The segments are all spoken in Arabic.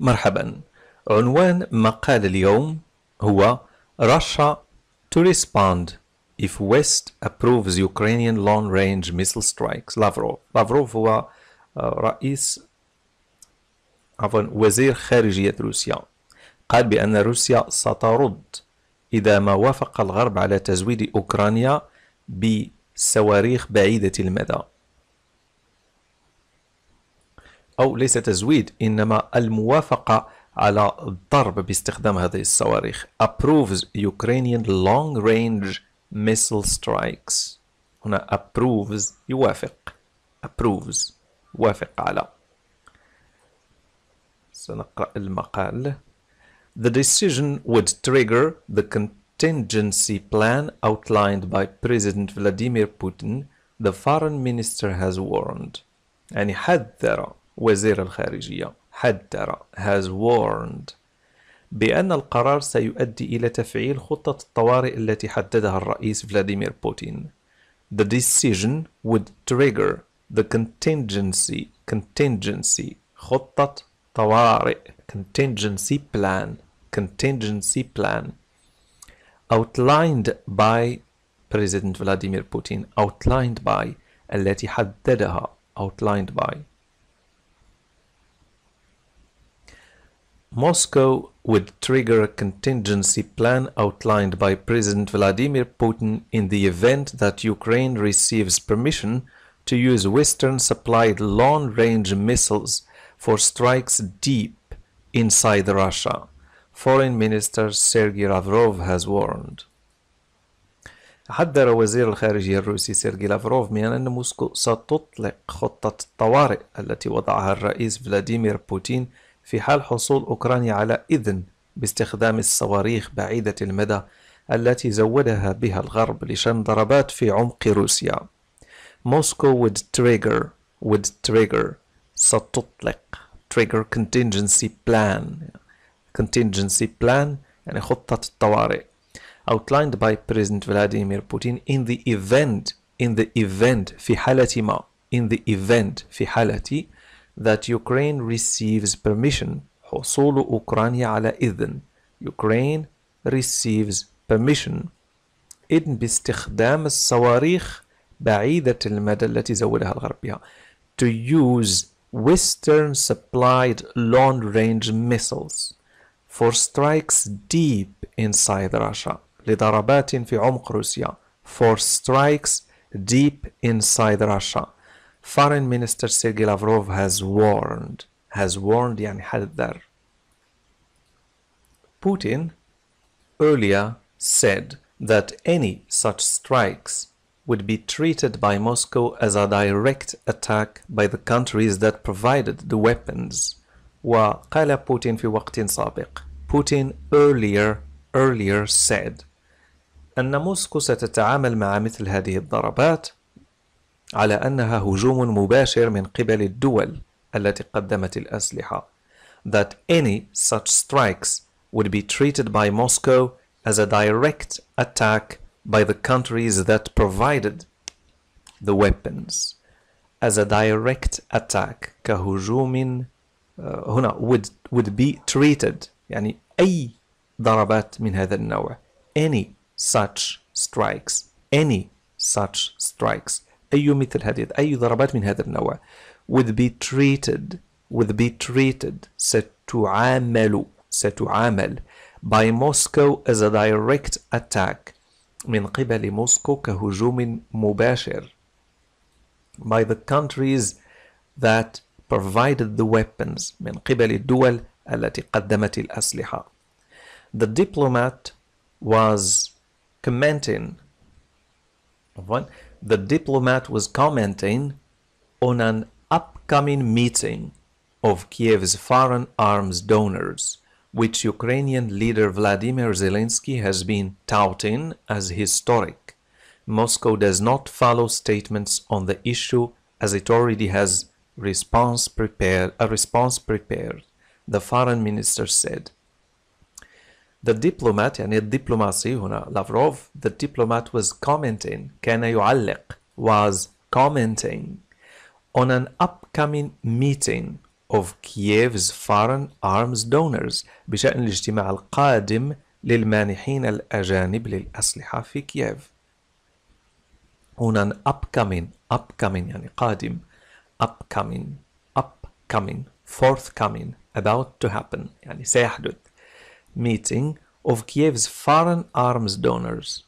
مرحبا عنوان مقال اليوم هو Russia to respond if West approves Ukrainian long range missile strikes لافروف لافروف هو رئيس عفوا وزير خارجية روسيا قال بأن روسيا سترد إذا ما وافق الغرب على تزويد أوكرانيا بصواريخ بعيدة المدى أو ليس تزويد إنما الموافقة على الضرب باستخدام هذه الصواريخ approves Ukrainian long range missile strikes هنا approves يوافق approves يوافق على سنقرأ المقال The decision would trigger the contingency plan outlined by President Vladimir Putin the foreign minister has warned يعني حذر وزير الخارجية حذر has warned بأن القرار سيؤدي إلى تفعيل خطة الطوارئ التي حددها الرئيس فلاديمير بوتين. The decision would trigger the contingency contingency خطة طوارئ contingency plan contingency plan outlined by President Vladimir Putin outlined by التي حددها outlined by Moscow would trigger a contingency plan outlined by President Vladimir Putin in the event that Ukraine receives permission to use Western supplied long range missiles for strikes deep inside Russia, Foreign Minister Sergei Lavrov has warned. حذر وزير الخارجية الروسي سيرجي لافروف من أن موسكو ستطلق خطة الطوارئ التي وضعها الرئيس فلاديمير بوتين في حال حصول أوكرانيا على إذن باستخدام الصواريخ بعيدة المدى التي زودها بها الغرب لشن ضربات في عمق روسيا موسكو would trigger would trigger ستطلق trigger contingency plan contingency plan يعني خطة الطوارئ outlined by President Vladimir Putin in the event in the event في حالة ما in the event في حالة that Ukraine receives permission حصول أوكرانيا على إذن Ukraine receives permission إذن باستخدام الصواريخ بعيدة المدى التي زودها الغرب بها to use Western supplied long range missiles for strikes deep inside Russia لضربات في عمق روسيا for strikes deep inside Russia Foreign Minister Sergei Lavrov has warned, has warned يعني Haddar. Putin earlier said that any such strikes would be treated by Moscow as a direct attack by the countries that provided the weapons. وقال Putin في وقت سابق Putin earlier earlier said أن موسكو ستتعامل مع مثل هذه الضربات على أنها هجوم مباشر من قبل الدول التي قدمت الأسلحة that any such strikes would be treated by Moscow as a direct attack by the countries that provided the weapons as a direct attack كهجوم هنا would, would be treated يعني أي ضربات من هذا النوع any such strikes any such strikes أي مثل هذه أي ضربات من هذا النوع would be treated would be treated ستعامل ستعامل by Moscow as a direct attack من قبل موسكو كهجوم مباشر by the countries that provided the weapons من قبل الدول التي قدمت الأسلحة the diplomat was commenting the diplomat was commenting on an upcoming meeting of Kiev's foreign arms donors, which Ukrainian leader Vladimir Zelensky has been touting as historic. Moscow does not follow statements on the issue as it already has response prepared, a response prepared, the foreign minister said. The diplomat يعني الدبلوماسي هنا لافروف the diplomat was commenting كان يعلق was commenting on an upcoming meeting of Kiev's foreign arms donors بشأن الاجتماع القادم للمانحين الأجانب للأسلحة في كييف هنا upcoming upcoming يعني قادم upcoming upcoming forthcoming about to happen يعني سيحدث meeting of Kiev's foreign arms donors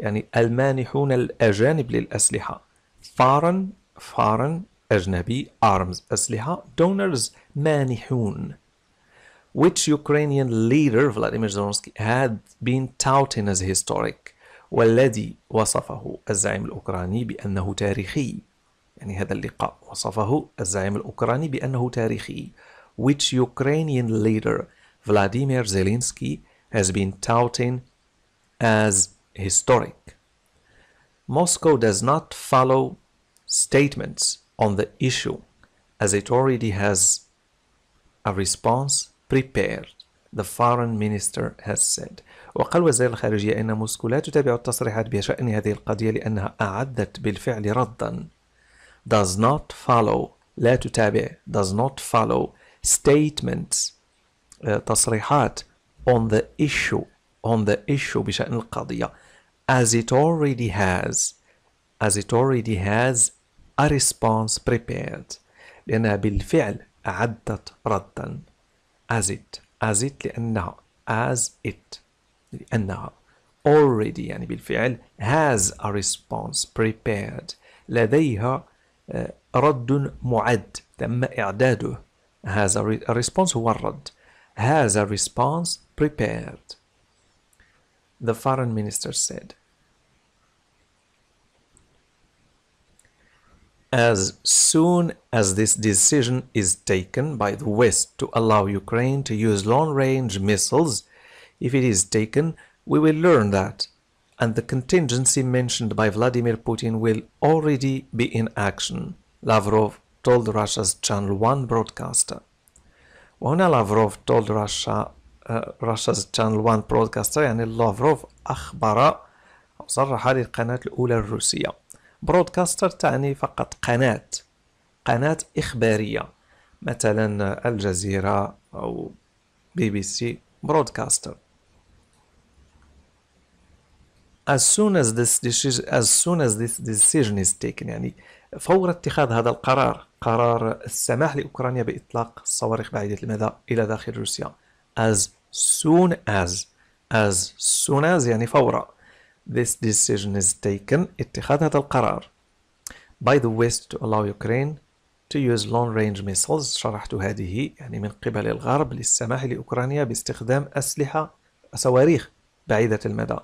يعني المانحون الأجانب للأسلحة foreign foreign أجنبي arms أسلحة donors مانحون which Ukrainian leader Vladimir Zelensky had been touting as historic والذي وصفه الزعيم الأوكراني بأنه تاريخي يعني هذا اللقاء وصفه الزعيم الأوكراني بأنه تاريخي which Ukrainian leader Vladimir Zelensky has been touting as historic. Moscow does not follow statements on the issue as it already has a response prepared the foreign minister has said وقال وزير الخارجية إن موسكو لا تتابع التصريحات بشأن هذه القضية لأنها أعدت بالفعل ردا does not follow لا تتابع does not follow statements تصريحات on the issue on the issue بشأن القضية as it already has as it already has a response prepared لأنها بالفعل أعدت ردا as it as it لأنها as it لأنها already يعني بالفعل has a response prepared لديها رد معد تم إعداده has a response هو الرد has a response prepared, the foreign minister said. As soon as this decision is taken by the West to allow Ukraine to use long-range missiles, if it is taken, we will learn that, and the contingency mentioned by Vladimir Putin will already be in action, Lavrov told Russia's Channel 1 broadcaster. وهنا لافروف تولد راشا uh, تشانل 1 برودكاستر يعني لافروف أخبر أو صرح للقناة الأولى الروسية برودكاستر تعني فقط قناة قناة إخبارية مثلا الجزيرة أو بي بي سي برودكاستر as soon as this decision as soon as this decision is taken يعني فور اتخاذ هذا القرار قرار السماح لأوكرانيا بإطلاق الصواريخ بعيدة المدى إلى داخل روسيا as soon as as soon as يعني فورا this decision is taken اتخاذ هذا القرار by the West to allow Ukraine to use long range missiles شرحت هذه يعني من قبل الغرب للسماح لأوكرانيا باستخدام أسلحة صواريخ بعيدة المدى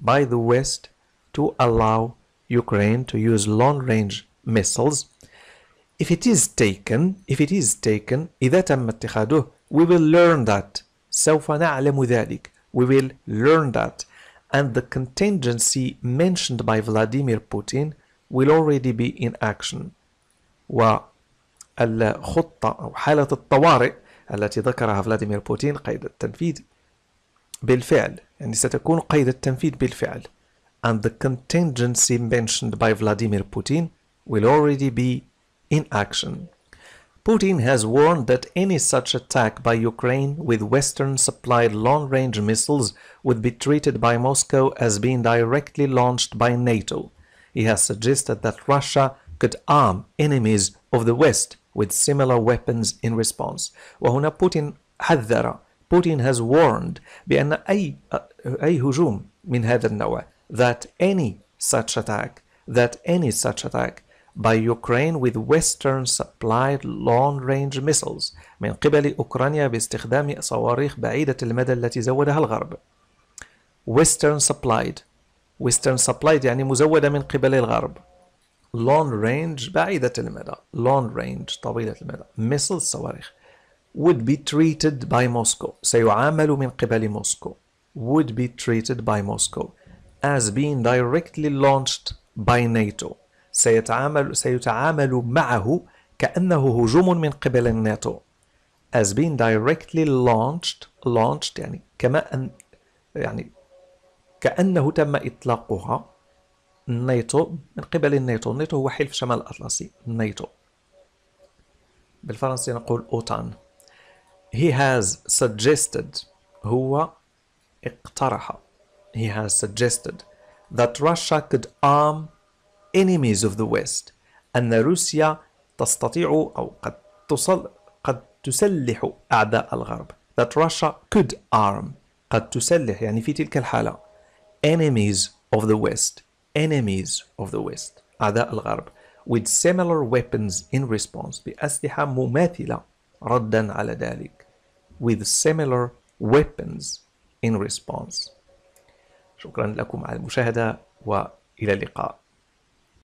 by the West to allow Ukraine to use long-range missiles. If it is taken, if it is taken, إذا تم اتخاذه, we will learn that. سوف نعلم ذلك. We will learn that. And the contingency mentioned by Vladimir Putin will already be in action. والخطة أو حالة الطوارئ التي ذكرها فلاديمير بوتين قيد التنفيذ بالفعل يعني ستكون قيد التنفيذ بالفعل and the contingency mentioned by Vladimir Putin will already be in action. Putin has warned that any such attack by Ukraine with Western supplied long range missiles would be treated by Moscow as being directly launched by NATO. He has suggested that Russia could arm enemies of the West with similar weapons in response. وهنا بوتين حذر Putin has warned بأن أي أي هجوم من هذا النوع that any such attack that any such attack by Ukraine with Western supplied long range missiles من قبل أوكرانيا باستخدام صواريخ بعيدة المدى التي زودها الغرب Western supplied Western supplied يعني مزودة من قبل الغرب long range بعيدة المدى long range طويلة المدى missiles صواريخ would be treated by Moscow سيعامل من قبل موسكو would be treated by Moscow as being directly launched by NATO سيتعامل سيتعامل معه كأنه هجوم من قبل الناتو as being directly launched launched يعني كما أن يعني كأنه تم إطلاقها الناتو من قبل الناتو الناتو هو حلف شمال الأطلسي الناتو بالفرنسي نقول أوتان he has suggested هو اقترح he has suggested that Russia could arm enemies of the West أن روسيا تستطيع أو قد تصل قد تسلح أعداء الغرب that Russia could arm قد تسلح يعني في تلك الحالة enemies of the West enemies of the West أعداء الغرب with similar weapons in response بأسلحة مماثلة ردا على ذلك with similar weapons in response شكرا لكم على المشاهدة وإلى اللقاء